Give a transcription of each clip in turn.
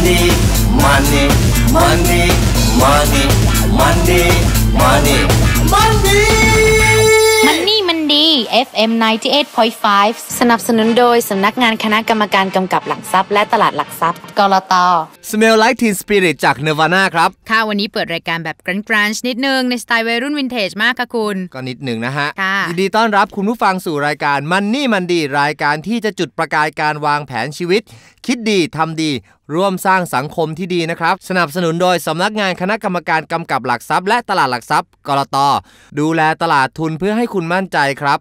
money money money money money money money ด FM 98.5สนับสนุนโดยสำนักงานคณะกรรมการกำกับหลักทรัพย์และตลาดหลักทรัพย์กรต Smell Like Teen Spirit จาก Nirvana ครับค่ะวันนี้เปิดรายการแบบกรันช์นิดนึงในสไตล์วัยรุ่นวินเทจมากค่ะคุณก็นิดหนึ่งนะฮะค่ะยินดีต้อนรับคุณผู้ฟังสู่รายการมันนี่มันดีรายการที่จะจุดประกายการวางแผนชีวิตคิดดีทำดีร่วมสร้างสังคมที่ดีนะครับ สนับสนุนโดยสำนักงานคณะกรรมการกำกับหลักทรัพย์ และตลาดหลักทรัพย์กรตดูแลตลาดทุนเพื่อให้คุณมั่นใจครับ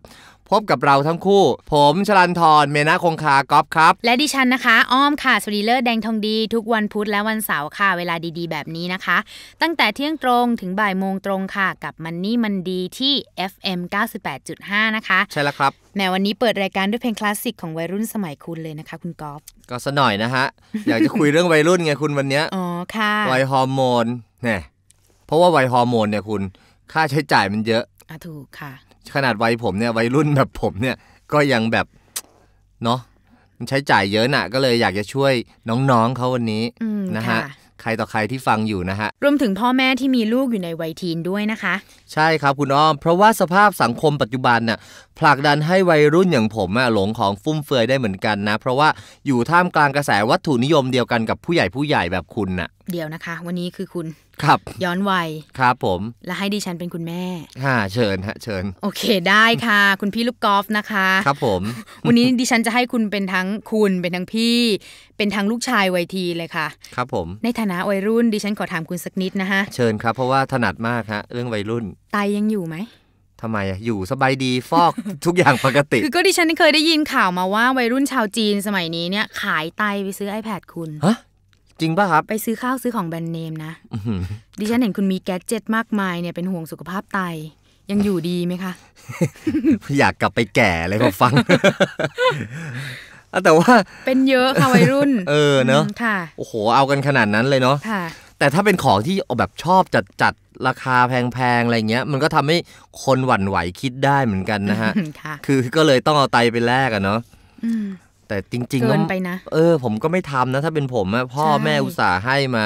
พบกับเราทั้งคู่ ผมชลันทรเมนาคงคากอฟครับ และดิฉันนะคะ อ้อมค่ะ สวีเลอร์แดงทองดีทุกวันพุธและวันเสาร์ค่ะ เวลาดีๆ แบบนี้นะคะ ตั้งแต่เที่ยงตรงถึงบ่ายโมงตรงค่ะกับมันนี่มันดีที่ FM 98.5นะคะ ใช่แล้วครับแหมวันนี้เปิดรายการด้วยเพลงคลาสสิกของวัยรุ่นสมัยคุณเลยนะคะคุณกอฟก็สน่อยนะฮะอยากจะคุยเรื่องวัยรุ่นไงคุณวันเนี้ยอ๋อค่ะวัยฮอร์โมนเนี่ยเพราะว่าวัยฮอร์โมน เนี่ยคุณค่าใช้จ่ายมันเยอะอ่ะถูกค่ะขนาดวัยผมเนี่ยวัยรุ่นแบบผมเนี่ย ก็ยังแบบเนาะมันใช้จ่ายเยอะน่ะ ก็เลยอยากจะช่วยน้องๆ เขาวันนี้นะฮะใครต่อใครที่ฟังอยู่นะฮะรวมถึงพ่อแม่ที่มีลูกอยู่ในวัยทีนด้วยนะคะ ใช่ครับคุณอ้อม เพราะว่าสภาพสังคมปัจจุบันน่ะผลักดันให้วัยรุ่นอย่างผมอะหลงของฟุ่มเฟือยได้เหมือนกันนะ เพราะว่าอยู่ท่ามกลางกระแสวัตถุนิยมเดียวกันกับผู้ใหญ่ผู้ใหญ่แบบคุณน่ะเดียวนะคะวันนี้คือคุณ ครับ ย้อนวัยครับ ผม และให้ดิฉันเป็นคุณแม่ฮ่ะเชิญฮะเชิญ โอเคได้ค่ะ คุณพี่ลูกกอล์ฟนะคะ ครับผม วันนี้ดิฉันจะให้คุณเป็นทั้งคุณ เป็นทั้งพี่ เป็นทั้งลูกชายวัยทีเลยค่ะ ครับผมในฐานะวัยรุ่นดิฉันขอถามคุณสักนิดนะคะเชิญครับเพราะว่าถนัดมากฮะเรื่องวัยรุ่นไตยังอยู่ไหมทำไมอะอยู่สบายดีฟอกทุกอย่างปกติ คือก็ดิฉันเคยได้ยินข่าวมาว่าวัยรุ่นชาวจีนสมัยนี้เนี่ย ขายไตไปซื้อ iPad คุณฮะจริงป่ะครับไปซื้อข้าวซื้อของแบรนด์เนมนะดิฉันเห็นคุณมีแก๊เจ็ตมากมายเนี่ยเป็นห่วงสุขภาพไตยังอยู่ดีไหมคะอยากกลับไปแก่เลยพอฟังแต่ว่าเป็นเยอะค่ะ วัยรุ่น เออเนอะค่ะโอ้โหเอากันขนาดนั้นเลยเนาะค่ะ แต่ถ้าเป็นของที่แบบชอบจัดจัดราคาแพงๆอะไรเงี้ยมันก็ทำให้คนหวั่นไหวคิดได้เหมือนกันนะฮะคือก็เลยต้องเอาไตไปแลกอะเนาะแต่จริงๆเกินไปนะเออผมก็ไม่ทำนะ ถ้าเป็นผมอะพ่อแม่อุตส่าห์ให้มา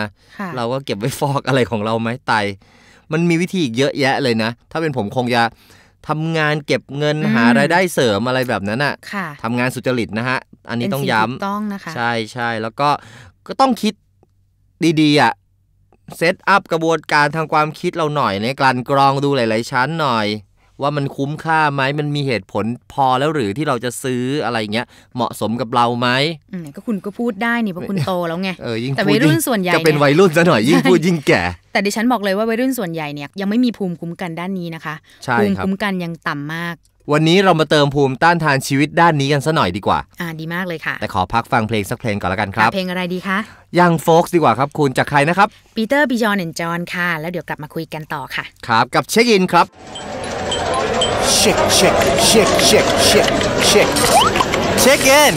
เราก็เก็บไว้ฟอกอะไรของเราไหมไตมันมีวิธีอีกเยอะแยะเลยนะ ถ้าเป็นผมคงจะทำงานเก็บเงินหารายได้เสริมอะไรแบบนั้นอะ่ะ ทำงานสุจริตนะฮะ อันนี้ต้องย้ำต้องนะคะใช่ใช่แล้วก็ก็ต้องคิดดี ๆอะ่ะเซตอัพกระบวนการทางความคิดเราหน่อยในการกรองดูหลายๆชั้นหน่อยว่ามันคุ้มค่าไหมมันมีเหตุผลพอแล้วหรือที่เราจะซื้ออะไรเงี้ยเหมาะสมกับเราไหมก็คุณก็พูดได้นี่เพราะคุณโตแล้วไงเออยิ่งแต่วัยรุ่นส่วนใหญ่จะเป็นวัยรุ่นซะหน่อย ยิ่งพูดยิ่งแก่แต่ดิฉันบอกเลยว่าวัยรุ่นส่วนใหญ่เนี่ยยังไม่มีภูมิคุ้มกันด้านนี้นะคะภูมิคุ้มกันยังต่ำมากวันนี้เรามาเติมภูมิต้านทานชีวิตด้านนี้กันสะหน่อยดีกว่า อ่า ดีมากเลยค่ะ แต่ขอพักฟังเพลงสักเพลงก่อนละกันครับ เพลงอะไรดีคะยังโฟกส์ดีกว่าครับคุณจากใครนะครับปีเตอร์บิจอนแอนจอนค่ะ แล้วเดี๋ยวกลับมาคุยกันต่อค่ะ ครับ กับเช็คอินครับเช็คเช็คเช็คเช็คเช็คเช็คเช็คอิน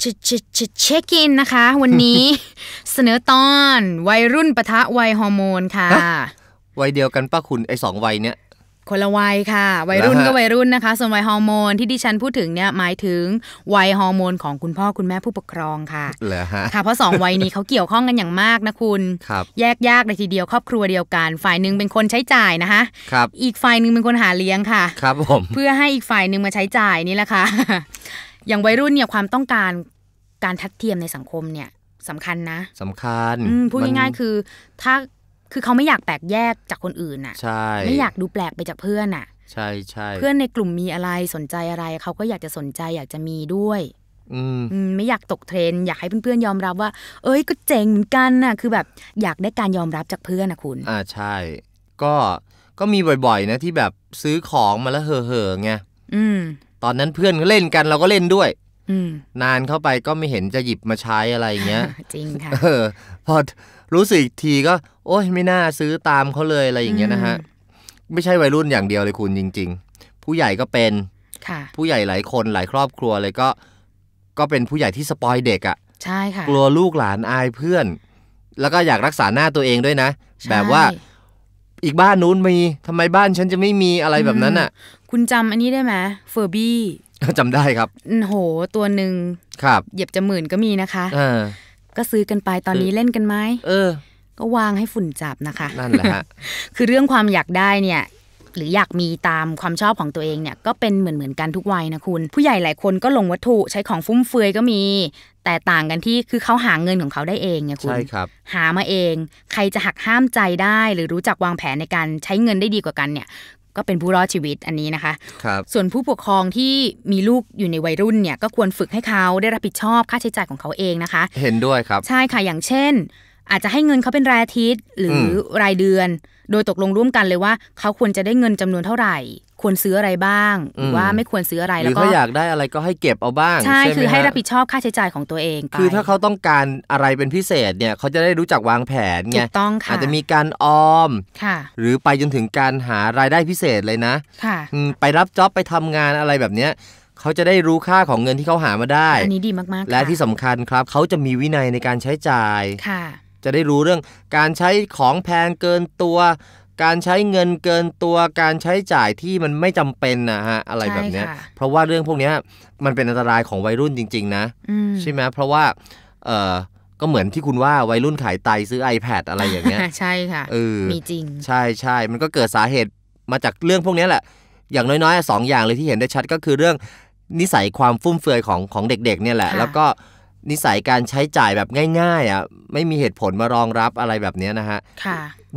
เช็คอินนะคะวันนี้ เสนอตอน วัยรุ่นปะทะวัยฮอร์โมนค่ะวัยเดียวกันป้าคุณไอสองวัยเนี้ยคนละวัยค่ะวัยรุ่นก็วัยรุ่นนะคะส่วนวัยฮอร์โมนที่ดิฉันพูดถึงเนี่ยหมายถึงวัยฮอร์โมนของคุณพ่อคุณแม่ผู้ปกครองค่ะเหรอฮะค่ะเพราะสองวัยนี้เขาเกี่ยวข้องกันอย่างมากนะคุณครับแยกยากเลยทีเดียวครอบครัวเดียวกัน ฝ่ายหนึ่งเป็นคนใช้จ่ายนะคะครับอีกฝ่ายหนึ่งเป็นคนหาเลี้ยงค่ะครับผม เพื่อให้อีกฝ่ายหนึ่งมาใช้จ่ายนี่แหละค่ะอย่างวัยรุ่นเนี่ยความต้องการการทัดเทียมในสังคมเนี่ยสำคัญนะสำคัญพูดง่ายๆ คือถ้าคือเขาไม่อยากแปลกแยกจากคนอื่นอ่ะ ใช่ ไม่อยากดูแปลกไปจากเพื่อนอ่ะ ใช่ใช่ เพื่อนในกลุ่มมีอะไรสนใจอะไรเขาก็อยากจะสนใจอยากจะมีด้วย อืม ไม่อยากตกเทรนอยากให้เพื่อนๆยอมรับว่า เอ้ยก็เจ๋งเหมือนกันน่ะ คือแบบอยากได้การยอมรับจากเพื่อนนะคุณ อ่าใช่ ก็ ก็มีบ่อยๆ นะที่แบบซื้อของมาแล้วเห่อๆไง อืม ตอนนั้นเพื่อนก็เล่นกันเราก็เล่นด้วยนานเข้าไปก็ไม่เห็นจะหยิบมาใช้อะไรเงี้ยจริง ค่ะเออพอรู้สึกทีก็ โอ้ยไม่น่าซื้อตามเขาเลยอะไรอย่างเงี้ยนะฮะไม่ใช่วัยรุ่นอย่างเดียวเลยคุณจริง ๆ ผู้ใหญ่ก็เป็นผู้ใหญ่หลายคนหลายครอบครัวเลยก็ ก็เป็นผู้ใหญ่ที่สปอยเด็กอะ่ะใช่ค่ะกลัวลูกหลานอายเพื่อน แล้วก็อยากรักษาหน้าตัวเองด้วยนะแบบว่าอีกบ้านนู้นมีทำไมบ้านฉันจะไม่มีอะไรแบบนั้นอ่ะ คุณจำอันนี้ได้ไหมเฟอร์บี้จำได้ครับ โหตัวหนึ่งครับเหยียบจะหมื่นก็มีนะคะอก็ซื้อกันไปตอนนี้เล่นกันไหมเออ ก็วางให้ฝุ่นจับนะคะ นั่นแหละคือเรื่องความอยากได้เนี่ย หรืออยากมีตามความชอบของตัวเองเนี่ย ก็เป็นเหมือนเหมือนกันทุกวัยนะคุณ ผู้ใหญ่หลายคนก็ลงวัตถุใช้ของฟุ่มเฟือยก็มี แต่ต่างกันที่คือเขาหาเงินของเขาได้เองไงคุณ ใช่ครับ หามาเอง ใครจะหักห้ามใจได้ หรือรู้จักวางแผนในการใช้เงินได้ดีกว่ากันเนี่ยก็เป็นผู้รอดชีวิตอันนี้นะคะครับส่วนผู้ปกครองที่มีลูกอยู่ในวัยรุ่นเนี่ยก็ควรฝึกให้เขาได้รับผิดชอบค่าใช้จ่ายของเขาเองนะคะ เห็นด้วยครับ ใช่ค่ะ อย่างเช่น อาจจะให้เงินเขาเป็นรายอาทิตย์หรือรายเดือน โดยตกลงร่วมกันเลยว่า เขาควรจะได้เงินจำนวนเท่าไหร่ควรซื้ออะไรบ้างว่าไม่ควรซื้ออะไร แล้วก็ถ้าอยากได้อะไรก็ให้เก็บเอาบ้างใช่คือให้รับผิดชอบค่าใช้จ่ายของตัวเอง คือถ้าเขาต้องการอะไรเป็นพิเศษเนี่ย เขาจะได้รู้จักวางแผนไงต้องค่ะอาจจะมีการออม ค่ะ หรือไปจนถึงการหารายได้พิเศษเลยนะ ค่ะ ไปรับจ็อบไปทำงานอะไรแบบเนี้ย เขาจะได้รู้ค่าของเงินที่เขาหามาได้ อันนี้ดีมากๆและที่สำคัญครับ เขาจะมีวินัยในการใช้จ่าย ค่ะ จะได้รู้เรื่องการใช้ของแพงเกินตัวการใช้เงินเกินตัวการใช้จ่ายที่มันไม่จำเป็นนะฮะอะไรแบบเนี้ยเพราะว่าเรื่องพวกเนี้ยมันเป็นอันตรายของวัยรุ่นจริงๆนะใช่ไหมเพราะว่าเออก็เหมือนที่คุณว่าวัยรุ่นขายไตซื้อ iPad อะไรอย่างเงี้ยใช่ค่ะเออมีจริง ใช่ใช่มันก็เกิดสาเหตุมาจากเรื่องพวกนี้แหละ อย่างน้อยๆสองอย่างเลยที่เห็นได้ชัด ก็คือเรื่องนิสัยความฟุ่มเฟือยของของเด็ก ๆ เนี่ยแหละแล้วก็นิสัยการใช้จ่ายแบบง่ายๆอ่ะไม่มีเหตุผลมารองรับอะไรแบบนี้นะฮะ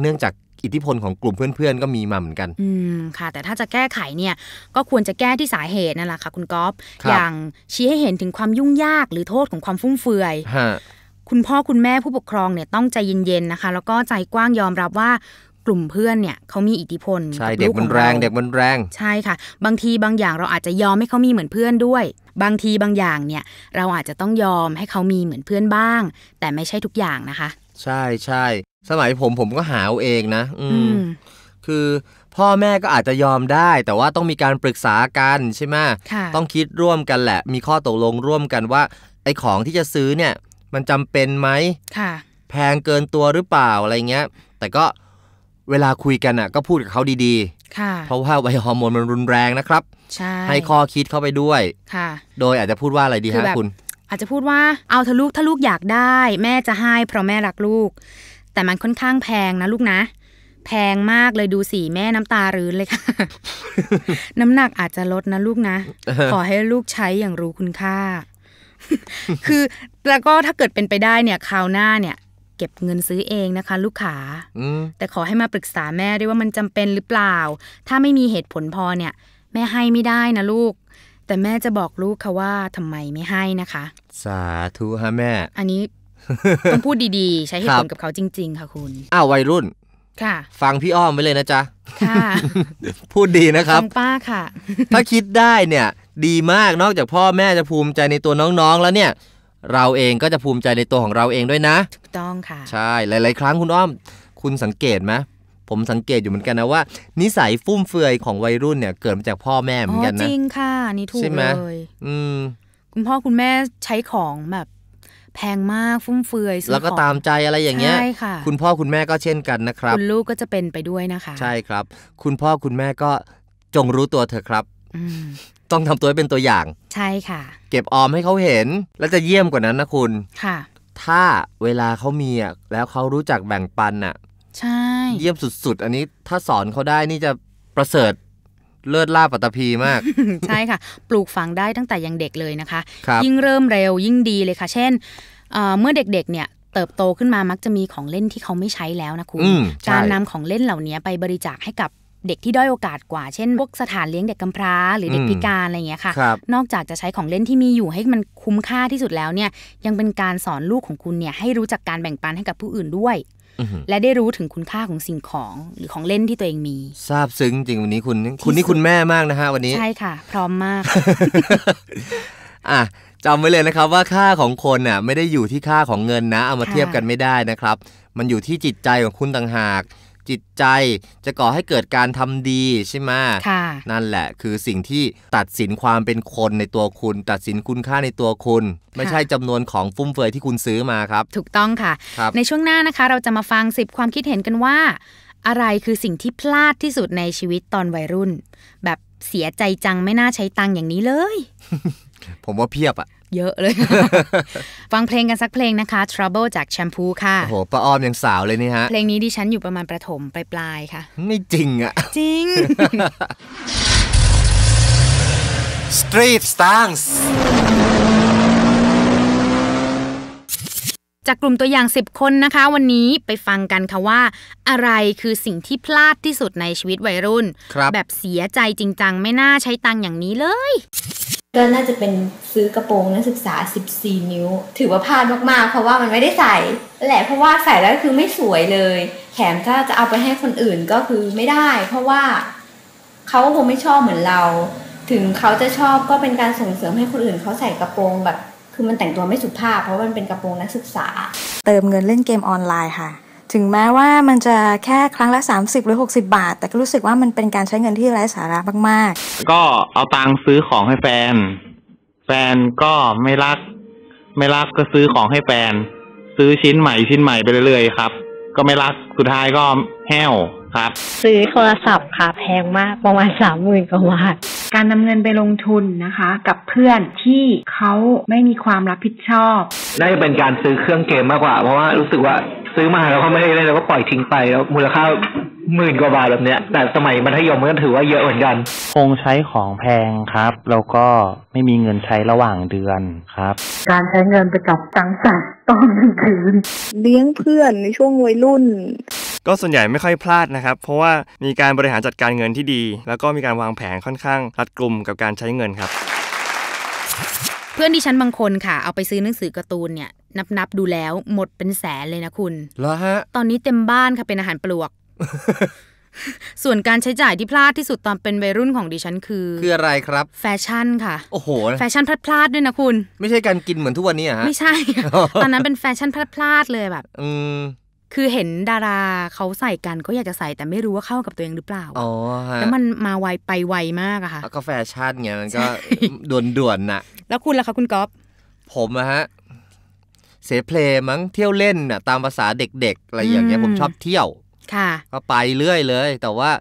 เนื่องจากอิทธิพลของกลุ่มเพื่อนๆก็มีมาเหมือนกัน อืม ค่ะ แต่ถ้าจะแก้ไขเนี่ย ก็ควรจะแก้ที่สาเหตุนั่นแหละค่ะ คุณก๊อฟอย่างชี้ให้เห็นถึงความยุ่งยากหรือโทษของความฟุ่มเฟือยคุณพ่อคุณแม่ผู้ปกครองเนี่ยต้องใจเย็นๆนะคะแล้วก็ใจกว้างยอมรับว่ากลุ่มเพื่อนเนี่ยเขามีอิทธิพลใช่ เด็กมันแรง เด็กมันแรง ใช่ค่ะ บางทีบางอย่างเราอาจจะยอมให้เขามีเหมือนเพื่อนด้วย บางทีบางอย่างเนี่ย เราอาจจะต้องยอมให้เขามีเหมือนเพื่อนบ้าง แต่ไม่ใช่ทุกอย่างนะคะ ใช่ใช่สมัยผมผมก็หาเองนะ อืมคือพ่อแม่ก็อาจจะยอมได้ แต่ว่าต้องมีการปรึกษากันใช่ไหม ต้องคิดร่วมกันแหละมีข้อตกลงร่วมกันว่า ไอ้ของที่จะซื้อเนี่ย มันจำเป็นไหม แพงเกินตัวหรือเปล่าอะไรเงี้ย แต่ก็เวลาคุยกันอ่ะ ก็พูดกับเขาดีๆเพราะว่าไวฮอร์โมนมันรุนแรงนะครับ ใช่ ให้ข้อคิดเข้าไปด้วยค่ะ โดยอาจจะพูดว่าอะไรดีฮะคุณ อาจจะพูดว่าเอาเะอลูกถ้าลูกอยากได้ แม่จะให้เพราะแม่รักลูกแต่มันค่อนข้างแพงนะลูกนะ แพงมากเลยดูสีแม่น้ำตารื้นเลยค่ะ น้ำหนักอาจจะลดนะ ลูกนะ ขอให้ลูกใช้อย่างรู้คุณค่า คือแล้วก็ถ้าเกิดเป็นไปได้เนี่ย คราวหน้าเนี่ย เก็บเงินซื้อเองนะคะ ลูกขาแต่ขอให้มาปรึกษาแม่ด้วยว่ามันจำเป็นหรือเปล่า ถ้าไม่มีเหตุผลพอเนี่ย แม่ให้ไม่ได้นะลูก แต่แม่จะบอกลูกค่ะว่าทำไมไม่ให้นะคะ สาธุฮะแม่ อันนี้ต้องพูดดีๆ ใช้เหตุผลกับเขาจริง ๆ ค่ะคุณอ้าววัยรุ่นค่ะ ฟังพี่อ้อมไปเลยนะจ๊ะค่ะพูดดีนะครับป้าค่ะ ถ้าคิดได้เนี่ย ดีมากนอกจากพ่อแม่จะภูมิใจในตัวน้องๆแล้วเนี่ย เราเองก็จะภูมิใจในตัวของเราเองด้วยนะถูกต้องค่ะ ใช่หลาย ๆ ครั้งคุณอ้อม คุณสังเกตไหมผมสังเกตอยู่เหมือนกันนะว่า นิสัยฟุ่มเฟือยของวัยรุ่นเนี่ยเกิดมาจากพ่อแม่เหมือนกันนะจริงค่ะนี่ถูกเลยคุณพ่อคุณแม่ใช้ของแบบแพงมากฟุ่มเฟือยแล้วก็ตามใจอะไรอย่างเงี้ยใช่ค่ะคุณพ่อคุณแม่ก็เช่นกันนะครับคุณลูกก็จะเป็นไปด้วยนะคะ ใช่ครับ คุณพ่อคุณแม่ก็จงรู้ตัวเถอะครับต้องทำตัวให้เป็นตัวอย่าง ใช่ค่ะ เก็บออมให้เขาเห็น แล้วจะเยี่ยมกว่านั้นนะคุณค่ะ ถ้าเวลาเขามีอ่ะแล้วเขารู้จักแบ่งปันอ่ะใช่ เยี่ยมสุดๆอันนี้ถ้าสอนเขาได้นี่จะประเสริฐเลิศล่าปัตภีมากใช่ค่ะ ปลูกฝังได้ตั้งแต่ยังเด็กเลยนะคะ ยิ่งเริ่มเร็วยิ่งดีเลยค่ะ เช่นเมื่อเด็กๆเนี่ยเติบโตขึ้นมามักจะมีของเล่นที่เขาไม่ใช้แล้วนะคุณการนำของเล่นเหล่านี้ไปบริจาคให้กับเด็กที่ด้อยโอกาสกว่า เช่นพวกสถานเลี้ยงเด็กกำพร้าหรือเด็กพิการอะไรเงี้ยค่ะนอกจากจะใช้ของเล่นที่มีอยู่ให้มันคุ้มค่าที่สุดแล้วเนี่ย ยังเป็นการสอนลูกของคุณเนี่ยให้รู้จักการแบ่งปันให้กับผู้อื่นด้วยและได้รู้ถึงคุณค่าของสิ่งของหรือของเล่นที่ตัวเองมีทราบซึ้งจริงวันนี้คุณคุณนี่คุณแม่มากนะฮะวันนี้ใช่ค่ะ พร้อมมาก อ่ะจำไว้เลยนะครับว่าค่าของคนน่ะไม่ได้อยู่ที่ค่าของเงินนะเอามาเทียบกันไม่ได้นะครับ มันอยู่ที่จิตใจของคุณต่างหากจิตใจจะก่อให้เกิดการทำดีใช่ไหม ค่ะ นั่นแหละ คือสิ่งที่ตัดสินความเป็นคนในตัวคุณ ตัดสินคุณค่าในตัวคุณ ไม่ใช่จำนวนของฟุ่มเฟือยที่คุณซื้อมาครับ ถูกต้องค่ะคในช่วงหน้านะคะ เราจะมาฟังสิบความคิดเห็นกันว่า อะไรคือสิ่งที่พลาดที่สุดในชีวิตตอนวัยรุ่น แบบเสียใจจังไม่น่าใช้ตังอย่างนี้เลย ผมว่าเพียบอะเยอะเลยฟังเพลงกันสักเพลงนะคะ Trouble จากแชมพู ค่ะ โอ้โหป้าอ้อมยังสาวเลยนี่ฮะ เพลงนี้ดิฉันอยู่ประมาณประถม ปลายๆ ค่ะ ไม่จริงอะจริง Street Stars จากกลุ่มตัวอย่าง 10 คนนะคะวันนี้ไปฟังกันค่ะว่า อะไรคือสิ่งที่พลาดที่สุดในชีวิตวัยรุ่นครับแบบเสียใจจริงจังไม่น่าใช้ตังค์อย่างนี้เลยก็น่าจะเป็นซื้อกระโปรงนักศึกษา 14 นิ้ว ถือว่าพลาดมากๆ เพราะว่ามันไม่ได้ใส่ แหละ เพราะว่าใส่แล้วคือไม่สวยเลย แถมถ้าจะเอาไปให้คนอื่นก็คือไม่ได้ เพราะว่าเขาคงไม่ชอบเหมือนเรา ถึงเขาจะชอบก็เป็นการส่งเสริมให้คนอื่นเขาใส่กระโปรงแบบ คือมันแต่งตัวไม่สุภาพ เพราะมันเป็นกระโปรงนักศึกษา เติมเงินเล่นเกมออนไลน์ค่ะถึงแม้ว่ามันจะแค่ครั้งละ30หรือ60บาท แต่ก็รู้สึกว่ามันเป็นการใช้เงินที่ไร้สาระมากๆก็เอาตังค์ซื้อของให้แฟน แฟนก็ไม่รัก ไม่รักก็ซื้อของให้แฟน ซื้อชิ้นใหม่ชิ้นใหม่ไปเรื่อยๆครับก็ไม่รักสุดท้ายก็แห้วครับ ซื้อโทรศัพท์ค่ะแพงมากประมาณสามหมื่นกว่าบาทการนำเงินไปลงทุนนะคะ กับเพื่อนที่เขาไม่มีความรับผิดชอบน่าจะเป็นการซื้อเครื่องเกมมากกว่าเพราะว่ารู้สึกว่าซื้อมาแล้วเขาไม่ได้เล่นแลก็ปล่อยทิ้งไปแล้วมูลค่าหมื่นกว่าบาทแบบเนี้ยแต่สมัยมัธยมมันก็ถือว่าเยอะเหมือนกัน คงใช้ของแพงครับ แล้วก็ไม่มีเงินใช้ระหว่างเดือนครับ การใช้เงินไปกับสังสรรค์ตอนกลางคืนเลี้ยงเพื่อนในช่วงวัยรุ่น ก็ส่วนใหญ่ไม่ค่อยพลาดนะครับ เพราะว่ามีการบริหารจัดการเงินที่ดี แล้วก็มีการวางแผนค่อนข้างรัดกลุ่มกับการใช้เงินครับ เพื่อนที่ฉันบางคนค่ะเอาไปซื้อหนังสือการ์ตูนเนี่ยนับนับดูแล้วหมดเป็นแสนเลยนะคุณ แล้วฮะ ตอนนี้เต็มบ้านค่ะเป็นอาหารปลวก ส่วนการใช้จ่ายที่พลาดที่สุดตอนเป็นวัยรุ่นของดิฉันคือ คืออะไรครับ แฟชั่นค่ะ โอ้โหแฟชั่นพลาดพลาดด้วยนะคุณ ไม่ใช่การกินเหมือนทุกวันนี้ฮะ ไม่ใช่ ตอนนั้นเป็นแฟชั่นพลาดพลาดเลยแบบ อืมคือเห็นดาราเขาใส่กันก็อยากจะใส่ แต่ไม่รู้ว่าเข้ากับตัวเองหรือเปล่าอ๋อแล้วมันมาไวไปไวมากอะค่ะก็แฟชั่นไงมันก็ด่วนๆน่ะ แล้วคุณล่ะคะคุณก๊อฟผมอะฮะเสเพลมั้งเที่ยวเล่นน่ะตามภาษาเด็กๆ อะไรอย่างเงี้ยผมชอบเที่ยว ค่ะ ก็ไปเรื่อยเลย แต่ว่า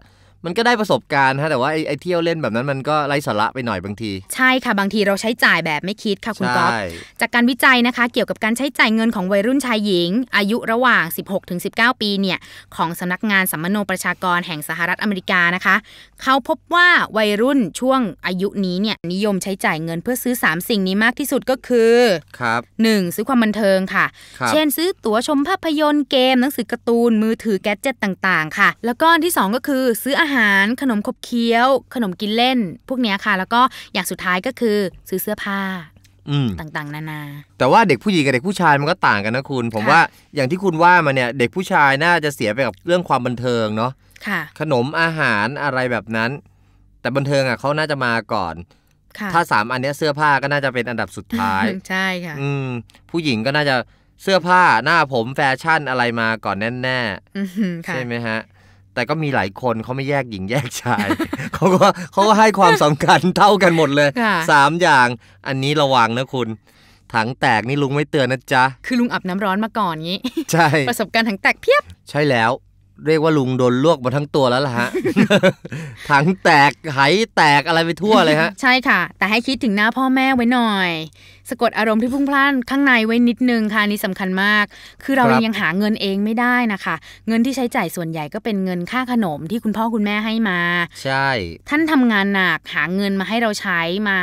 มันก็ได้ประสบการณ์ฮะแต่ว่าไอ้เที่ยวเล่นแบบนั้นมันก็ไร้สาระไปหน่อยบางที ใช่ค่ะ บางทีเราใช้จ่ายแบบไม่คิดค่ะ คุณก๊อฟจากการวิจัยนะคะ เกี่ยวกับการใช้จ่ายเงินของวัยรุ่นชายหญิง อายุระหว่าง 16-19 ปีเนี่ย ของสำนักงานสัมมโนประชากรแห่งสหรัฐอเมริกานะคะ เขาพบว่าวัยรุ่นช่วงอายุนี้เนี่ยนิยมใช้จ่ายเงินเพื่อซื้อ 3 สิ่งนี้มากที่สุดก็คือครับ 1. ซื้อความบันเทิงค่ะ เช่น ซื้อตั๋วชมภาพยนตร์เกมหนังสือการ์ตูนมือถือแกจิตต่าง ๆค่ะ แล้วก็ที่ 2 ก็คือซื้ออาหารารขนมขบเคี้ยวขนมกินเล่น พวกนี้ค่ะ แล้วก็อย่างสุดท้ายก็คือซื้อเสื้อผ้าต่างๆนานาแต่ว่าเด็กผู้หญิงกับเด็กผู้ชายมันก็ต่างกันนะคุณ ผมว่าอย่างที่คุณว่ามาเนี่ยเด็กผู้ชายน่าจะเสียไปกับเรื่องความบันเทิงเนาะะขนมอาหารอะไรแบบนั้น แต่บันเทิงอ่ะเขาน่าจะมาก่อนถ้าสามอันนี้เสื้อผ้าก็น่าจะเป็นอันดับสุดท้ายใช่ค่ะอืมผู้หญิงก็น่าจะเสื้อผ้าหน้าผมแฟชั่นอะไรมาก่อนแน่ๆใช่ไหมฮะแต่ก็มีหลายคนเขาไม่แยกหญิงแยกชายเขาก็เขาก็ให้ความสำคัญเท่ากันหมดเลยสามอย่างอันนี้ระวังนะคุณ ถังแตกนี่ลุงไม่เตือนนะจ๊ะ คือลุงอาบน้ำร้อนมาก่อนงี้ ใช่ประสบการณ์ถังแตกเพียบ ใช่แล้วเรียกว่าลุงโดนลวกมาทั้งตัวแล้วล่ะฮะ ถังแตก ไหแตกอะไรไปทั่วเลยฮะ ใช่ค่ะ แต่ให้คิดถึงหน้าพ่อแม่ไว้หน่อย สะกดอารมณ์ที่พุ่งพล่านข้างในไว้นิดนึงค่ะนี่สำคัญมาก คือเรายังหาเงินเองไม่ได้นะคะ เงินที่ใช้จ่ายส่วนใหญ่ก็เป็นเงินค่าขนมที่คุณพ่อคุณแม่ให้มา ใช่ ท่านทำงานหนักหาเงินมาให้เราใช้มา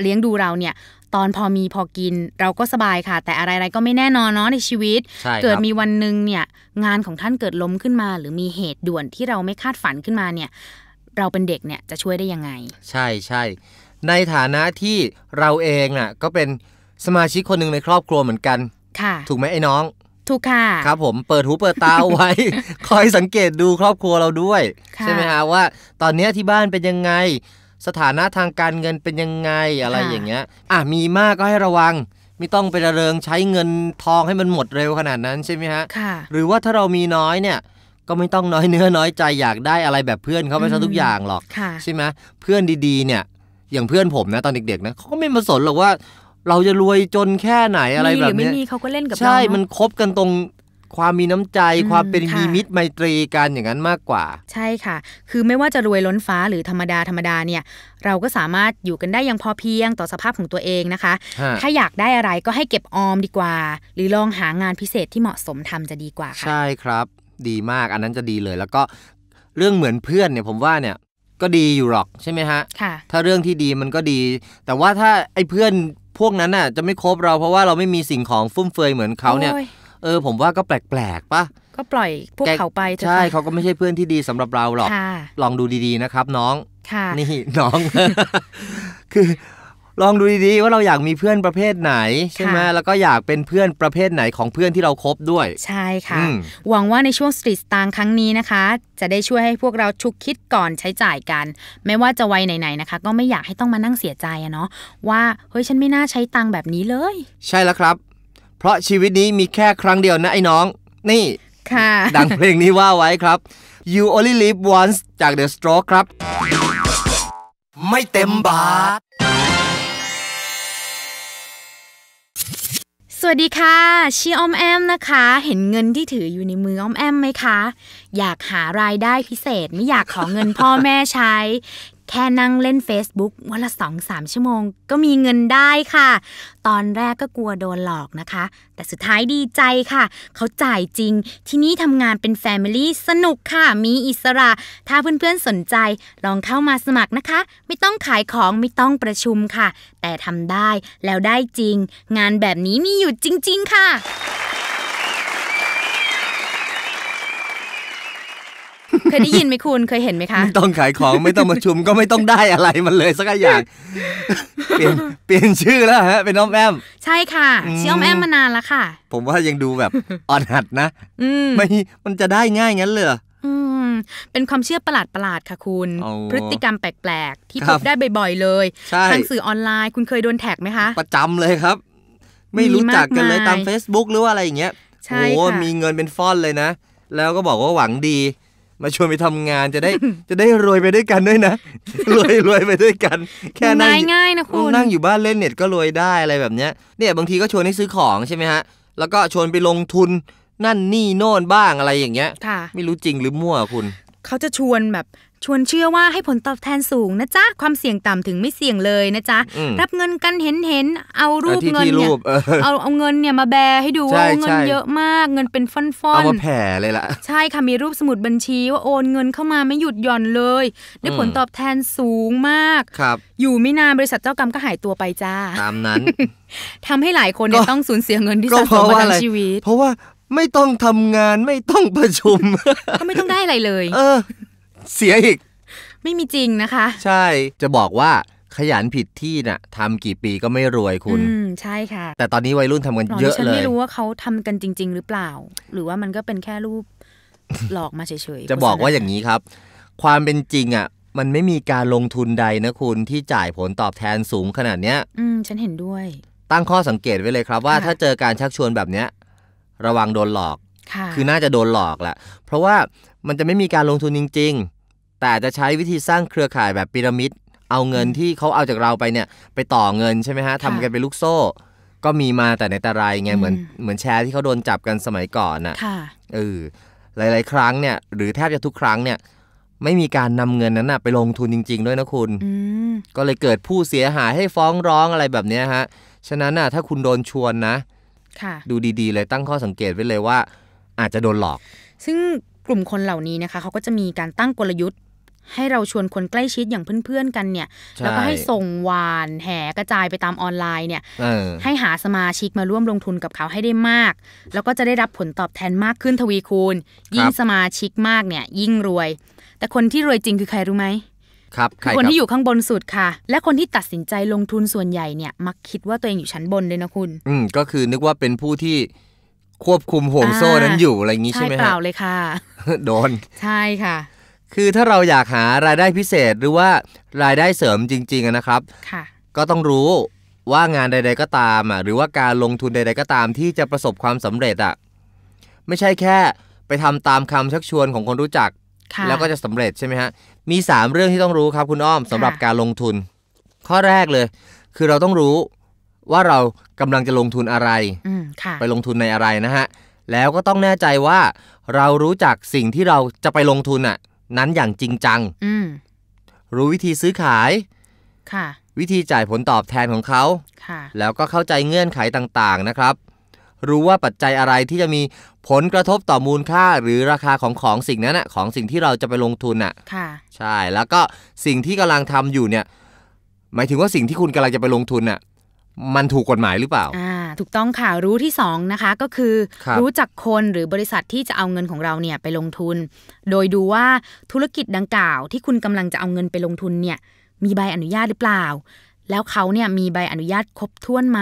เลี้ยงดูเราเนี่ยตอนพอมีพอกินเราก็สบายค่ะ แต่อะไรๆ ก็ไม่แน่นอนเนาะในชีวิตเกิดมีวันหนึ่งเนี่ยงานของท่านเกิดล้มขึ้นมา หรือมีเหตุด่วนที่เราไม่คาดฝันขึ้นมาเนี่ย เราเป็นเด็กเนี่ยจะช่วยได้ยังไง ใช่ใช่ในฐานะที่เราเองน่ะก็เป็นสมาชิกคนหนึ่งในครอบครัวเหมือนกัน ค่ะ ถูกไหมไอ้น้องถูกค่ะครับ ผมเปิดหูเปิดตาไว้ คอยสังเกตดูครอบครัวเราด้วย ใช่ไหมฮะว่า ตอนนี้ที่บ้านเป็นยังไงสถานะทางการเงินเป็นยังไงอะไรอย่างเงี้ยอ่ะมีมากก็ให้ระวัง ไม่ต้องไประเริงใช้เงินทองให้มันหมดเร็วขนาดนั้นใช่ไหมฮะค่ะ หรือว่าถ้าเรามีน้อยเนี่ย ก็ไม่ต้องน้อยเนื้อน้อยใจอยากได้อะไรแบบเพื่อนเขาไปซะทุกอย่างหรอกใช่ไหมเพื่อนดีๆเนี่ย อย่างเพื่อนผมนะตอนเด็กๆนะเขาก็ไม่มาสนหรอกว่า เราจะรวยจนแค่ไหนอะไรแบบนี้ไม่มีเขาก็เล่นกับเราใช่ มันคบกันตรงความมีน้ำใจความเป็นมีมิตรไมตรีกันอย่างนั้นมากกว่า ใช่ค่ะ คือไม่ว่าจะรวยล้นฟ้าหรือธรรมดาธรรมดาเนี่ยเราก็สามารถอยู่กันได้อย่างพอเพียงต่อสภาพของตัวเองนะคะถ้าอยากได้อะไรก็ให้เก็บออมดีกว่า หรือลองหางานพิเศษที่เหมาะสมทำจะดีกว่าค่ะใช่ครับดีมากอันนั้นจะดีเลย แล้วก็เรื่องเหมือนเพื่อนเนี่ยผมว่าเนี่ยก็ดีอยู่หรอกใช่ไหมฮะค่ะ ถ้าเรื่องที่ดีมันก็ดี แต่ว่าถ้าไอ้เพื่อนพวกนั้นน่ะจะไม่คบเราเพราะว่าเราไม่มีสิ่งของฟุ่มเฟือยเหมือนเขาเนี่ยเออผมว่าก็แปลกๆปะก็ปล่อยพวกเขาไปใช่ เขาก็ไม่ใช่เพื่อนที่ดีสำหรับเราหรอก ลองดูดีๆนะครับน้อง นี่น้อง คือ ลองดูดีๆว่าเราอยากมีเพื่อนประเภทไหนใช่ไหมแล้วก็อยากเป็นเพื่อนประเภทไหนของเพื่อนที่เราครบด้วย ใช่ค่ะ หวังว่าในช่วงสตรีทสตางครั้งนี้นะคะ จะได้ช่วยให้พวกเราชุกคิดก่อนใช้จ่ายกัน ไม่ว่าจะไวัยไหนๆนะคะ ก็ไม่อยากให้ต้องมานั่งเสียใจอะเนาะว่าเฮ้ยฉันไม่น่าใช้ตังแบบนี้เลย ใช่แล้วครับเพราะชีวิตนี้มีแค่ครั้งเดียวนะ ไอ้น้อง นี่ ค่ะ ดังเพลงนี้ว่าไว้ครับ you only live once จาก The Stroke ครับ ไม่เต็มบาทสวัสดีค่ะ ชีออมแอมนะคะ เห็นเงินที่ถืออยู่ในมือออมแอมไหมคะ อยากหารายได้พิเศษไม่อยากขอเงินพ่อแม่ใช้แค่นั่งเล่น Facebook วันละ2-3ชั่วโมง ก็มีเงินได้ค่ะ ตอนแรกก็กลัวโดนหลอกนะคะ แต่สุดท้ายดีใจค่ะ เขาจ่ายจริง ที่นี่ทำงานเป็นแฟมิลี่สนุกค่ะมีอิสระ ถ้าเพื่อนๆสนใจลองเข้ามาสมัครนะคะ ไม่ต้องขายของไม่ต้องประชุมค่ะ แต่ทำได้แล้วได้จริง งานแบบนี้มีอยู่จริงๆค่ะเคยได้ยินไหมคุณเคยเห็นไหมคะไม่ต้องขายของไม่ต้องประชุมก็ไม่ต้องได้อะไรมันเลยสักอย่างเปลี่ยนเปลี่ยนชื่อแล้วฮะ เป็นน้องแอมใช่ค่ะชื่อน้องแอมมานานแล้วค่ะ ผมว่ายังดูแบบอ่อนหัดนะไม่มันจะได้ง่ายงั้นเลยเป็นความเชื่อประหลาดประหลาดค่ะคุณ พฤติกรรมแปลกๆที่พบได้บ่อยๆ เลยทางสื่อออนไลน์ คุณเคยโดนแท็กไหมคะประจำเลยครับ ไม่รู้จักกันเลยตาม Facebook หรือว่าอะไรอย่างเงี้ยโอ้มีเงินเป็นฟอนเลยนะ แล้วก็บอกว่าหวังดีมาชวนไปทำงานจะได้จะได้รวยไปด้วยกันด้วยนะ รวยรวยไปด้วยกัน แค่นั่งง่ายๆนะคุณนั่งอยู่บ้านเล่นเน็ตก็รวยได้อะไรแบบเนี้ยเนี่ยบางทีก็ชวนให้ซื้อของใช่ไหมฮะแล้วก็ชวนไปลงทุน นั่นนี่โน่นบ้างอะไรอย่างเงี้ยไม่รู้จริงหรือมั่วคุณ เขาจะชวนแบบชวนเชื่อว่าให้ผลตอบแทนสูงนะจ๊ะ ความเสี่ยงต่ำถึงไม่เสี่ยงเลยนะจ๊ะ รับเงินกันเห็นเห็นเอารูปเงินเนี่ยเอาเอาเงินเนี่ยมาแบให้ดูว่าเงินเยอะมากเงินเป็นฟ่อนๆเอามาแผ่เลยล่ะใช่ค่ะมีรูปสมุดบัญชี ว่าโอนเงินเข้ามาไม่หยุดหย่อนเลย ได้ผลตอบแทนสูงมากครับ อยู่ไม่นานบริษัทเจ้ากรรมก็หายตัวไปจ้าตามนั้น ทำให้หลายคนเนี่ยต้องสูญเสียเงินที่สะสมมาทั้งชีวิตเพราะว่าไม่ต้องทำงานไม่ต้องประชุมก็ไม่ต้องได้อะไรเลย เออเสียอีก ไม่มีจริงนะคะ ใช่ จะบอกว่าขยันผิดที่น่ะทำกี่ปีก็ไม่รวยคุณ อืมใช่ค่ะ แต่ตอนนี้วัยรุ่นทำกันเยอะเลยฉันไม่รู้ว่าเขาทำกันจริง ๆ หรือเปล่า หรือว่ามันก็เป็นแค่รูปหลอกมาเฉยๆจะบอกว่าอย่างนี้ครับ ความเป็นจริงอ่ะมันไม่มีการลงทุนใดนะ คุณที่จ่ายผลตอบแทนสูงขนาดเนี้ย อืมฉันเห็นด้วย ตั้งข้อสังเกตไว้เลยครับ ว่าถ้าเจอการชักชวนแบบเนี้ยระวังโดนหลอกคือน่าจะโดนหลอกแหละเพราะว่ามันจะไม่มีการลงทุนจริง ๆแต่จะใช้วิธีสร้างเครือข่ายแบบพีระมิด เอาเงินที่เขาเอาจากเราไปเนี่ยไปต่อเงินใช่ไหมฮะ ทำกันเป็นลูกโซ่ ก็มีมาแต่ในแต่ไรไง เหมือนเหมือนแชร์ที่เขาโดนจับกันสมัยก่อนอ่ะ เออ หลายๆ ครั้งเนี่ย หรือแทบจะทุกครั้งเนี่ยไม่มีการนำเงินนั้นนะไปลงทุนจริงๆด้วยนะคุณ ก็เลยเกิดผู้เสียหายให้ฟ้องร้องอะไรแบบนี้ฮะ ฉะนั้นนะถ้าคุณโดนชวนนะ ดูดีๆ เลยตั้งข้อสังเกตไว้เลยว่า อาจจะโดนหลอก ซึ่งกลุ่มคนเหล่านี้นะคะเขาก็จะมีการตั้งกลยุทธ์ให้เราชวนคนใกล้ชิดอย่างเพื่อนๆกันเนี่ย แล้วก็ให้ส่งวาน แห่กระจายไปตามออนไลน์เนี่ยให้หาสมาชิกมาร่วมลงทุนกับเขาให้ได้มาก แล้วก็จะได้รับผลตอบแทนมากขึ้นทวีคูณ ยิ่งสมาชิกมากเนี่ย ยิ่งรวย แต่คนที่รวยจริงคือใครรู้ไหมครับคคนที่อยู่ข้างบนสุดค่ะ และคนที่ตัดสินใจลงทุนส่วนใหญ่เนี่ยมักคิดว่าตัวเองอยู่ชั้นบนเลยนะคุณ อืม ก็คือนึกว่าเป็นผู้ที่ควบคุมห่วงโซ่นั้นอยู่อะไรอย่างนี้ใช่ไหมฮะใช่เปล่าเลยค่ะโดนใช่ค่ะคือถ้าเราอยากหารายได้พิเศษหรือว่ารายได้เสริมจริงๆนะครับ ก็ต้องรู้ว่างานใด ๆ ก็ตามอ่ะหรือว่าการลงทุนใด ๆ ก็ตามที่จะประสบความสำเร็จอ่ะไม่ใช่แค่ไปทำตามคำชักชวนของคนรู้จัก แล้วก็จะสำเร็จใช่ไหมฮะมี3เรื่องที่ต้องรู้ครับคุณอ้อมสำหรับการลงทุน ข้อแรกเลย คือเราต้องรู้ว่าเรากำลังจะลงทุนอะไระไปลงทุนในอะไรนะฮะแล้วก็ต้องแน่ใจว่าเรารู้จักสิ่งที่เราจะไปลงทุนอ่ะนั้นอย่างจริงจังรู้วิธีซื้อขายวิธีจ่ายผลตอบแทนของเขาแล้วก็เข้าใจเงื่อนไขต่างๆนะครับ รู้ว่าปัจจัยอะไรที่จะมีผลกระทบต่อมูลค่า หรือราคาของของสิ่งนั้นอะของสิ่งที่เราจะไปลงทุนค่ะ ใช่ แล้วก็สิ่งที่กำลังทำอยู่เนี่ยหมายถึงว่าสิ่งที่คุณกำลังจะไปลงทุนอ่ะมันถูกกฎหมายหรือเปล่า อ่า ถูกต้องค่ะ รู้ที่2นะคะ ก็คือครรู้จักคนหรือบริษัทที่จะเอาเงินของเราเนี่ยไปลงทุน โดยดูว่าธุรกิจดังกล่าวที่คุณกำลังจะเอาเงินไปลงทุนเนี่ย มีใบอนุญาตหรือเปล่าแล้วเขาเนี่ยมีใบอนุญาตครบถ้วนไหม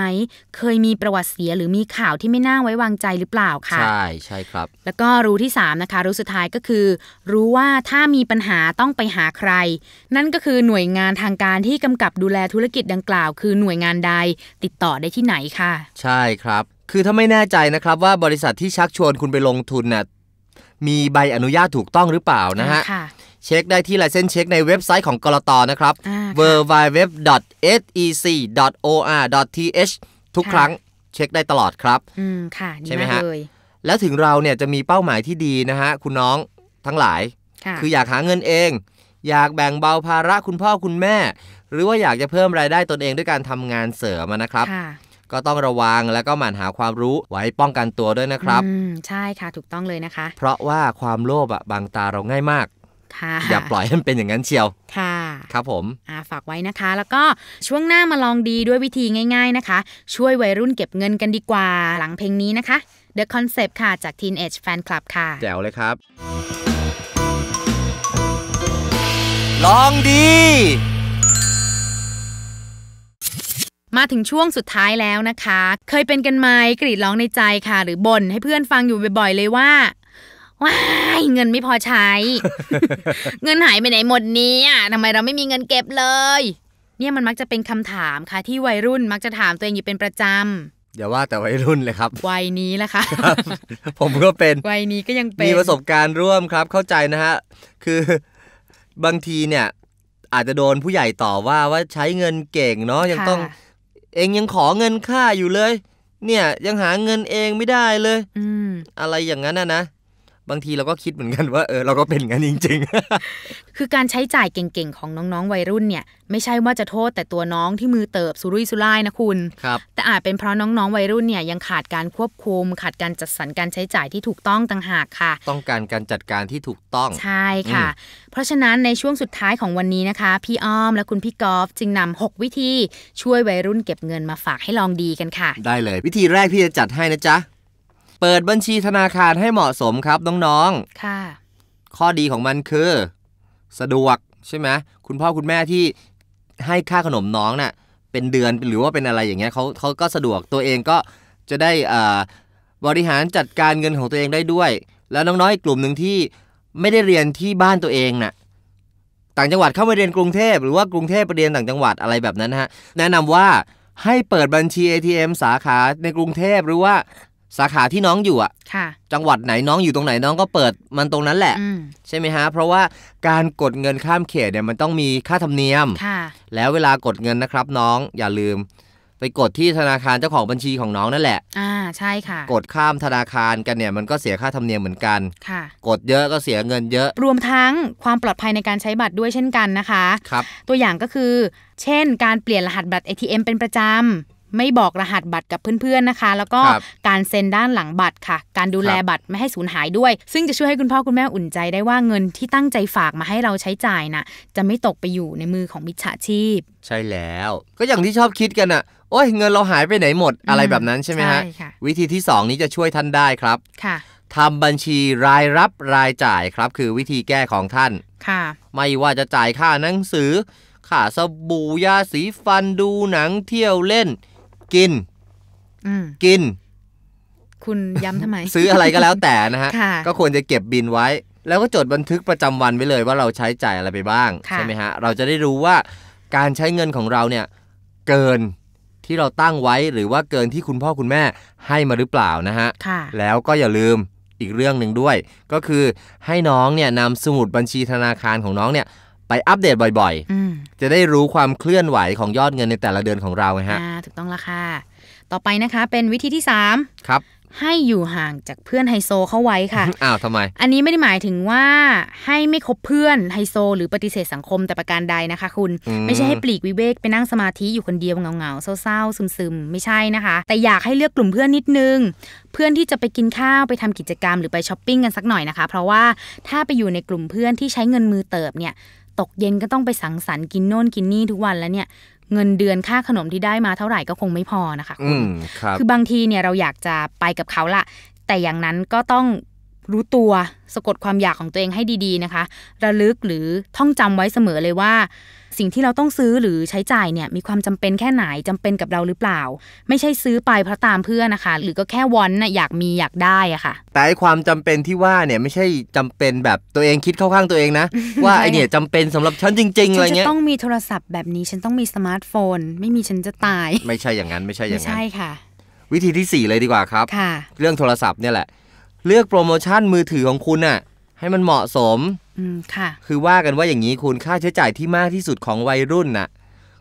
เคยมีประวัติเสียหรือมีข่าวที่ไม่น่าไว้วางใจหรือเปล่าคะใช่ใช่ครับ แล้วก็รู้ที่3นะคะรู้สุดท้ายก็คือ รู้ว่าถ้ามีปัญหาต้องไปหาใคร นั่นก็คือหน่วยงานทางการที่กำกับดูแลธุรกิจดังกล่าว คือหน่วยงานใดติดต่อได้ที่ไหนคะ่ะ ใช่ครับ คือถ้าไม่แน่ใจนะครับว่าบริษัทที่ชักชวนคุณไปลงทุนนะ่ะมีใบอนุญาตถูกต้องหรือเปล่านะฮะะเช็คได้ที่ลายเส้นเช็คในเว็บไซต์ของกรตนะครับ w w w s e c o r t h ทุกครั้งเช็คได้ตลอดครับอืมค่ะใช่ไหมฮะแล้วถึงเราเนี่ยจะมีเป้าหมายที่ดีนะฮะ คุณน้องทั้งหลาย คืออยากหาเงินเอง อยากแบ่งเบาภาระคุณพ่อคุณแม่ หรือว่าอยากจะเพิ่มรายได้ตนเองด้วยการทำงานเสริมนะครับก็ต้องระวังแล้วก็หมั่นหาความรู้ไว้ป้องกันตัวด้วยนะครับใช่ค่ะถูกต้องเลยนะคะ เพราะว่าความโลภอ่ะบางตาเราง่ายมากอย่าปล่อยให้มันเป็นอย่างนั้นเชียว ค่ะ ครับผม ฝากไว้นะคะ แล้วก็ช่วงหน้ามาลองดีด้วยวิธีง่ายๆนะคะ ช่วยวัยรุ่นเก็บเงินกันดีกว่า หลังเพลงนี้นะคะ The Concept ค่ะจาก Teenage Fan Club ค่ะแจ๋วเลยครับ ลองดี มาถึงช่วงสุดท้ายแล้วนะคะ เคยเป็นกันไหมกรีดร้องในใจค่ะ หรือบ่นให้เพื่อนฟังอยู่บ่อยๆ เลยว่าว้ายเงินไม่พอใช้ เงินหายไปไหนหมดเนี่ยทำไมเราไม่มีเงินเก็บเลย เนี่ยมันมักจะเป็นคำถามค่ะ ที่วัยรุ่นมักจะถามตัวเองอยู่เป็นประจำ อย่าว่าแต่วัยรุ่นเลยครับ วัยนี้แหละค่ะผมก็เป็นวัยนี้ก็ยังเป็นมีประสบการณ์ร่วมครับ เข้าใจนะฮะ คือบางทีเนี่ย อาจจะโดนผู้ใหญ่ต่อว่าว่าใช้เงินเก่งเนาะยังต้อง เองยังขอเงินค่าอยู่เลย เนี่ยยังหาเงินเองไม่ได้เลย อือะไรอย่างนั้นนะนะบางทีเราก็คิดเหมือนกันว่าเออเราก็เป็นงั้นจริง ๆ คือการใช้จ่ายเก่ง ๆ ของน้องๆวัยรุ่นเนี่ยไม่ใช่ว่าจะโทษแต่ตัวน้องที่มือเติบสุรุ่ยสุร่ายนะคุณครับแต่อาจเป็นเพราะน้อง ๆวัยรุ่นเนี่ยยังขาดการควบคุม ขาดการจัดสรรการใช้จ่ายที่ถูกต้องต่างหากค่ะ ต้องการการจัดการที่ถูกต้อง ใช่ค่ะ เพราะฉะนั้นในช่วงสุดท้ายของวันนี้นะคะ พี่อ้อมและคุณพี่กอล์ฟจึงนำ 6 วิธีช่วยวัยรุ่น เก็บเงินมาฝากให้ลองดีกันค่ะ ได้เลย วิธีแรกพี่จะจัดให้นะจ๊ะเปิดบัญชีธนาคารให้เหมาะสมครับน้องๆ ค่ะ ข้อดีของมันคือสะดวกใช่ไหมคุณพ่อคุณแม่ที่ให้ค่าขนมน้องน่ะเป็นเดือนหรือว่าเป็นอะไรอย่างเงี้ยเขาเขาก็สะดวกตัวเองก็จะได้อ่าบริหารจัดการเงินของตัวเองได้ด้วย แล้วน้องๆอีกกลุ่มหนึ่งที่ไม่ได้เรียนที่บ้านตัวเองน่ะต่างจังหวัดเข้ามาเรียนกรุงเทพ หรือว่ากรุงเทพไปเรียนต่างจังหวัดอะไรแบบนั้นฮะแนะนำว่าให้เปิดบัญชี ATM สาขาในกรุงเทพหรือว่าสาขาที่น้องอยู่อ่ะ จังหวัดไหนน้องอยู่ตรงไหนน้องก็เปิดมันตรงนั้นแหละ ใช่ไหมฮะเพราะว่าการกดเงินข้ามเขตเนี่ยมันต้องมีค่าธรรมเนียม แล้วเวลากดเงินนะครับน้องอย่าลืมไปกดที่ธนาคารเจ้าของบัญชีของน้องนั่นแหละอ่าใช่ค่ะ กดข้ามธนาคารกันเนี่ยมันก็เสียค่าธรรมเนียมเหมือนกันค่ะ กดเยอะก็เสียเงินเยอะ รวมทั้งความปลอดภัยในการใช้บัตรด้วยเช่นกันนะคะครับ ตัวอย่างก็คือเช่นการเปลี่ยนรหัสบัตร ATM เป็นประจำไม่บอกรหัสบัตรกับเพื่อนๆ นะคะ แล้วก็การเซ็นด้านหลังบัตรค่ะ การดูแลบัตรไม่ให้สูญหายด้วย ซึ่งจะช่วยให้คุณพ่อคุณแม่อุ่นใจได้ว่าเงินที่ตั้งใจฝากมาให้เราใช้จ่ายนะ่ะจะไม่ตกไปอยู่ในมือของมิจฉาชีพ ใช่แล้ว ก็อย่างที่ชอบคิดกันอะโอ้ยเงินเราหายไปไหนหมด อะไรแบบนั้นใช่ไหมฮะ วิธีที่2นี้จะช่วยท่านได้ครับค่ะทำบัญชีรายรับรายจ่ายครับ คือวิธีแก้ของท่านค่ะ ไม่ว่าจะจ่ายค่าหนังสือ ค่าสบู่ยาสีฟันดูหนังเที่ยวเล่นกินกิน คุณย้ำทำไมซื้ออะไรก็แล้วแต่นะฮะก็ควรจะเก็บบินไว้ แล้วก็จดบันทึกประจำวันไว้เลย ว่าเราใช้จ่ายอะไรไปบ้างใช่ไหมฮะเราจะได้รู้ว่าการใช้เงินของเราเนี่ยเกินที่เราตั้งไว้หรือว่าเกินที่คุณพ่อคุณแม่ให้มาหรือเปล่านะฮะแล้วก็อย่าลืมอีกเรื่องหนึ่งด้วย ก็คือให้น้องเนี่ยนำสมุดบัญชีธนาคารของน้องเนี่ยไปอัปเดตบ่อยๆ จะได้รู้ความเคลื่อนไหวของยอดเงินในแต่ละเดือนของเราไงฮะถูกต้องละค่ะ ต่อไปนะคะ เป็นวิธีที่ 3 ครับ ให้อยู่ห่างจากเพื่อนไฮโซเข้าไว้ค่ะ อ้าวทำไม อันนี้ไม่ได้หมายถึงว่าให้ไม่คบเพื่อนไฮโซ หรือปฏิเสธสังคมแต่ประการใดนะคะคุณไม่ใช่ให้ปลีกวิเวกไปนั่งสมาธิอยู่คนเดียวเงาๆเศร้าๆซึมๆ ไม่ใช่นะคะ แต่อยากให้เลือกกลุ่มเพื่อนนิดนึง เพื่อนที่จะไปกินข้าวไปทำกิจกรรมหรือไปช้อปปิ้งกันสักหน่อยนะคะเพราะว่าถ้าไปอยู่ในกลุ่มเพื่อนที่ใช้เงินมือเติบเนี่ยตกเย็นก็ต้องไปสังสรรค์กินโน่นกินนี่ทุกวันแล้วเนี่ยเงินเดือนค่าขนมที่ได้มาเท่าไหร่ก็คงไม่พอนะคะคุณคือบางทีเนี่ยเราอยากจะไปกับเขาละแต่อย่างนั้นก็ต้องรู้ตัวสะกดความอยากของตัวเองให้ดีๆนะคะ ระลึกหรือท่องจำไว้เสมอเลยว่า สิ่งที่เราต้องซื้อหรือใช้จ่ายเนี่ยมีความจำเป็นแค่ไหนจำเป็นกับเราหรือเปล่า ไม่ใช่ซื้อไปเพราะตามเพื่อนนะคะหรือก็แค่วอนนะอยากมีอยากได้อะค่ะ แต่ความจำเป็นที่ว่าเนี่ยไม่ใช่จำเป็นแบบตัวเองคิดเข้าข้างตัวเองนะ ว่าไอเนี่ยจำเป็นสำหรับฉันจริงๆอะไรเงี้ยฉันจะต้องมีโทรศัพท์แบบนี้ฉันต้องมีสมาร์ทโฟน ไม่มีฉันจะตาย ไม่ใช่อย่างนั้นไม่ใช่อย่างนั้นไม่ใช่ค่ะ วิธีที่ 4 เลยดีกว่าครับเรื่องโทรศัพท์เนี่ยแหละเลือกโปรโมชั่นมือถือของคุณน่ะให้มันเหมาะสมอืมค่ะ คือว่ากันว่าอย่างนี้คุณค่าใช้จ่ายที่มากที่สุดของวัยรุ่นน่ะ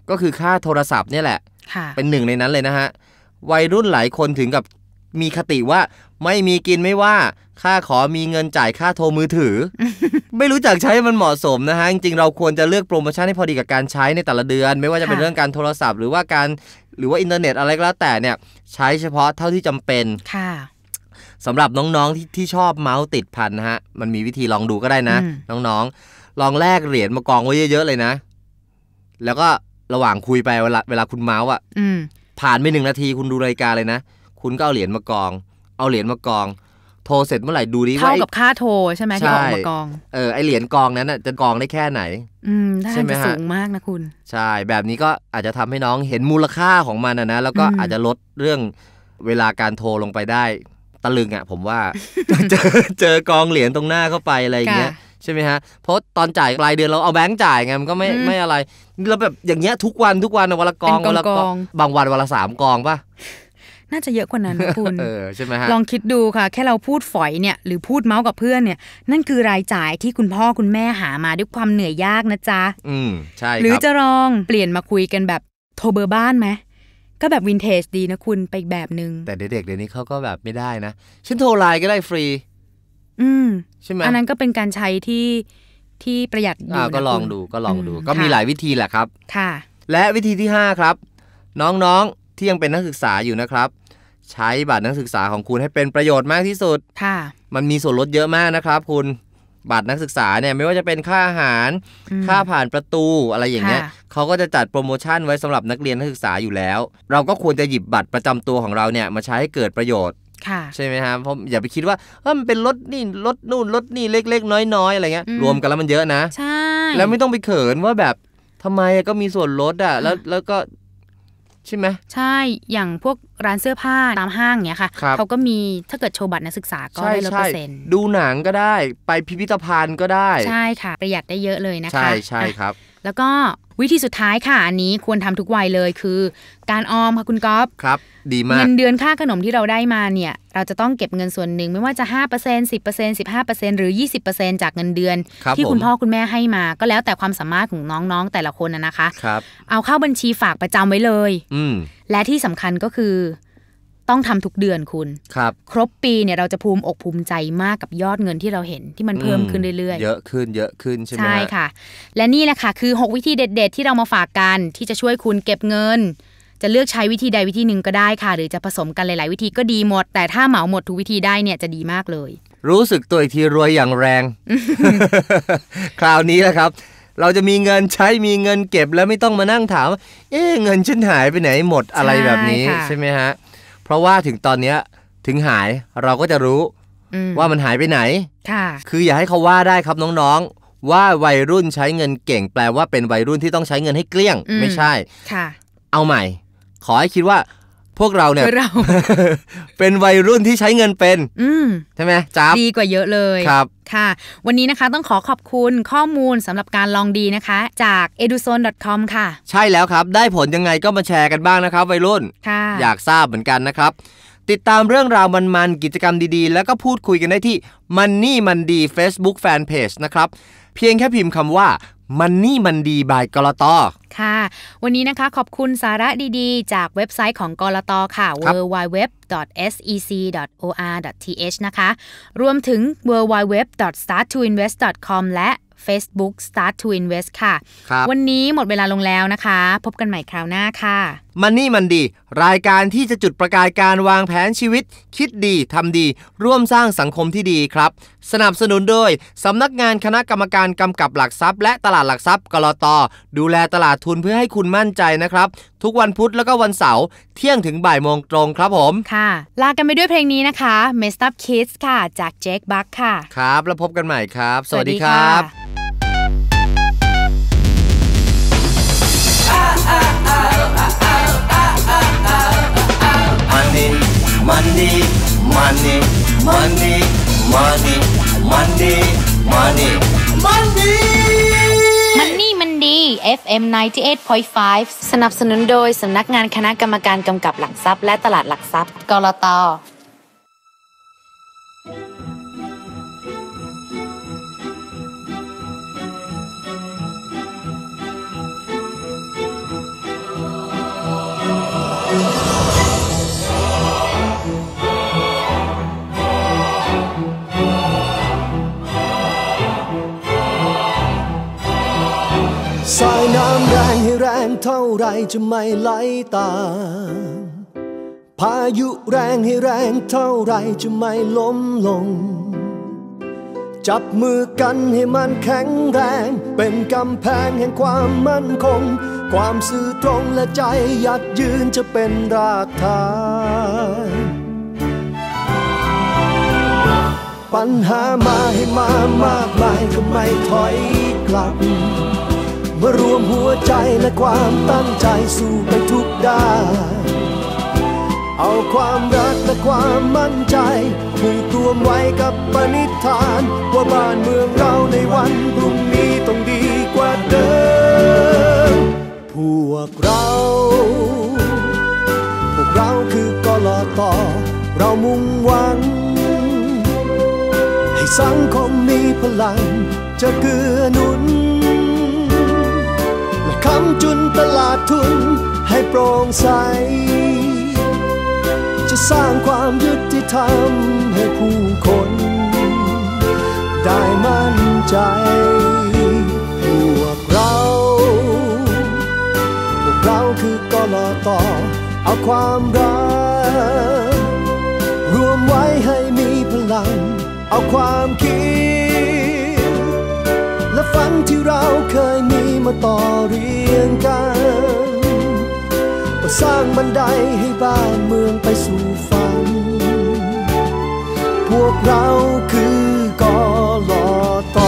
ก็คือค่าโทรศัพท์เนี่ยแหละค่ะ เป็นหนึ่งในนั้นเลยนะฮะวัยรุ่นหลายคนถึงกับมีคติว่า ไม่มีกินไม่ว่าค่าขอมีเงินจ่ายค่าโทรมือถือ ไม่รู้จักใช้มันเหมาะสมนะฮะจริงๆเราควรจะเลือกโปรโมชั่นให้พอดีกับการใช้ในแต่ละเดือน ไม่ว่าจะเป็นเรื่องการโทรศัพท์ หรือว่าการหรือว่าอินเทอร์เน็ตอะไรก็แล้ว แต่เนี่ย ใช้เฉพาะเท่าที่จำเป็น ค่ะสำหรับน้องๆ ที่ที่ชอบเมาส์ติดพันนะฮะ มันมีวิธีลองดูก็ได้นะ น้องๆ ลองแลกเหรียญมากองไว้เยอะๆ เลยนะ แล้วก็ระหว่างคุยไปเวลาเวลาคุณเมาส์อ่ะผ่านไปหนึ่งนาทีคุณดูรายการเลยนะคุณก็เอาเหรียญมากอง เอาเหรียญมากอง โทรเสร็จเมื่อไหร่ดูดิว่าเท่ากับค่าโทร ใช่ไหมที่ออกมากองเออไอเหรียญกองนั้นจะกองได้แค่ไหน อืมใช่ไหมฮะสูงมากนะคุณ ใช่แบบนี้ก็อาจจะทำให้น้องเห็นมูลค่าของมันนะแล้วก็อาจจะลดเรื่องเวลาการโทรลงไปได้ะลึงอ่ะผมว่าเจอเจอกองเหรียญตรงหน้าเข้าไปอะไรอย่างเงี้ย ใช่ไหมฮะ เพราะตอนจ่ายรายเดือนเราเอาแบงค์จ่ายไงมันก็ไม่ไม่อะไรแล้วแบบอย่างเงี้ยทุกวันทุกวันวันละกองวันละกองบางวันวันละสามกองป่ะน่าจะเยอะกว่านั้นคุณเออใช่ไหมฮะลองคิดดูค่ะ แค่เราพูดฝอยเนี่ยหรือ พูดเมาส์กับเพื่อนเนี่ย นั่นคือรายจ่ายที่คุณพ่อคุณแม่หามาด้วยความเหนื่อยยากนะจ๊ะอืมใช่หรือจะลองเปลี่ยนมาคุยกันแบบโทรเบอร์บ้านไหมก็แบบวินเทจดีนะคุณไปอีกแบบนึง แต่เด็กๆเดี๋ยวนี้เขาก็แบบไม่ได้นะฉันโทรไลน์ก็ได้ฟรี อืมใช่ไหมอันนั้นก็เป็นการใช้ที่ที่ประหยัดอยู่นะก็ลองดูก็ลองดู ก็มีหลายวิธีแหละครับค่ะและวิธีที่5ครับน้องๆที่ยังเป็นนักศึกษาอยู่นะครับ ใช้บัตรนักศึกษาของคุณให้เป็นประโยชน์มากที่สุดค่ะมันมีส่วนลดเยอะมากนะครับ คุณบัตรนักศึกษาเนี่ยไม่ว่าจะเป็นค่าอาหารค่าผ่านประตูอะไรอย่างเงี้ยเขาก็จะจัดโปรโมชั่นไว้สำหรับนักเรียนนักศึกษาอยู่แล้ว เราก็ควรจะหยิบบัตรประจำตัวของเราเนี่ยมาใช้ให้เกิดประโยชน์ใช่ไหมครับเพราะอย่าไปคิดว่าเออมันเป็นรถนี่รถนู่นรถนี่เล็กๆ น้อยๆอะไรเงี้ยรวมกันแล้วมันเยอะนะใช่แล้วไม่ต้องไปเขินว่าแบบทำไมก็มีส่วนลดอ่ะแล้วแล้วก็ใช่ไหมใช่อย่างพวกร้านเสื้อผ้าตามห้างเนี้ยค่ะคเขาก็มีถ้าเกิดโชว์บัตรนักศึกษาก็ได้ลดเปอร์เซ็นต์ดูหนังก็ได้ไปพิพิธภัณฑ์ก็ได้ ใช่ค่ะประหยัดได้เยอะเลยนะคะ ใช่ใช่ครับแล้วก็วิธีสุดท้ายค่ะอันนี้ควรทำทุกวัยเลยคือ การออมค่ะคุณก๊อฟครับ ดีมาก เงินเดือนค่าขนมที่เราได้มาเนี่ย เราจะต้องเก็บเงินส่วนหนึ่ง ไม่ว่าจะ5% 10% 15%หรือ 20%จากเงินเดือน ที่คุณพ่อคุณแม่ให้มา ก็แล้วแต่ความสามารถของน้องๆแต่ละคนนะคะครับเอาเข้าบัญชีฝากประจำไว้เลย อืและที่สำคัญก็คือต้องทำทุกเดือนคุณครับ ครบปีเนี่ยเราจะภูมิอกภูมิใจมากกับยอดเงินที่เราเห็นที่มันเพิ่มขึ้นเรื่อยๆเยอะขึ้นเยอะขึ้นใช่ไหมใช่ค่ะ และนี่แหละค่ะ คือ 6 วิธีเด็ดๆ ที่เรามาฝากกันที่จะช่วยคุณเก็บเงิน จะเลือกใช้วิธีใดวิธีหนึ่งก็ได้ค่ะ หรือจะผสมกันหลายๆวิธีก็ดีหมด แต่ถ้าเหมาหมดทุกวิธีได้เนี่ยจะดีมากเลย รู้สึกตัวอีกทีรวยอย่างแรง คราวนี้นะครับ เราจะมีเงินใช้มีเงินเก็บแล้ว ไม่ต้องมานั่งถามเอ๊เงินฉันหายไปไหนหมดอะไรแบบนี้ใช่ไหมฮะเพราะว่าถึงตอนเนี้ยถึงหายเราก็จะรู้ว่ามันหายไปไหน ค่ะ คืออย่าให้เขาว่าได้ครับน้อง ๆ ว่าวัยรุ่นใช้เงินเก่งแปลว่าเป็นวัยรุ่นที่ต้องใช้เงินให้เกลี้ยง ไม่ใช่ ค่ะ เอาใหม่ขอให้คิดว่าพวกเราเนี่ยเป็นวัยรุ่นที่ใช้เงินเป็นใช่ไหมจ้าดีกว่าเยอะเลยครับค่ะ วันนี้นะคะต้องขอขอบคุณข้อมูลสำหรับการลองดีนะคะ จาก eduzone.com ค่ะ ใช่แล้วครับ ได้ผลยังไงก็มาแชร์กันบ้างนะครับวัยรุ่นอยากทราบเหมือนกันนะครับติดตามเรื่องราวมันๆกิจกรรมดีๆ แล้วก็พูดคุยกันได้ที่ มันนี่มันดี Facebook Fanpage นะครับเพียงแค่พิมพ์คำว่ามันนี่มันดี บายกลตอค่ะ วันนี้นะคะขอบคุณสาระดีๆ จากเว็บไซต์ของกลตอค่ะ www.sec.or.th นะคะ รวมถึง www.starttoinvest.com และ Facebook Start to Invest ค่ะควันนี้หมดเวลาลงแล้วนะคะ พบกันใหม่คราวหน้าค่ะ มันนี่มันดี รายการที่จะจุดประกายการวางแผนชีวิต คิดดีทำดี ร่วมสร้างสังคมที่ดีครับ สนับสนุนโดยสำนักงานคณะกรรมการกำกับหลักทรัพย์ และตลาดหลักทรัพย์กรอตดูแลตลาดทุนเพื่อให้คุณมั่นใจนะครับ ทุกวันพุธแล้วก็วันเสาร์เที่ยงถึงบ่ายโมงตรงครับผม ค่ะ ลากันไปด้วยเพลงนี้นะคะ m e s t Up Kids ค่ะ จากเจคบัคค่ะ ครับ แล้วพบกันใหม่ครับ สวัสดีครับ money money money money money money money FM 98.5 สนับสนุนโดยสำนักงานคณะกรรมการกำกับหลักทรัพย์ และตลาดหลักทรัพย์กรตเท่าไรจะไม่ไหลตามพายุแรงให้แรงเท่าไรจะไม่ล้มลง จับมือกันให้มันแข็งแรง เป็นกำแพงแห่งความมั่นคง ความซื่อตรงและใจยัดยืนจะเป็นรากฐาน ปัญหามาให้มามากมายก็ไม่ถอยกลับมารวมหัวใจและความตั้งใจสู่ไปทุกด้าน เอาความรักและความมั่นใจผูกรวมไว้กับปณิธาน ว่าบ้านเมืองเราในวันพรุ่งนี้ต้องดีกว่าเดิม พวกเรา พวกเราคือกลอต่อเรามุ่งหวัง ให้สังคมมีพลังจะเกื้อหนุนจุนตลาดทุนให้โปร่งใส จะสร้างความยุติธรรมให้ผู้คน ได้มั่นใจ พวกเรา พวกเราคือกลอต่อเอาความรักรวมไว้ให้มีพลัง เอาความคิดที่เราเคยมีมาต่อเรียงกันก็สร้างบันไดให้บ้านเมืองไปสู่ฝัน พวกเราคือกอลอตอ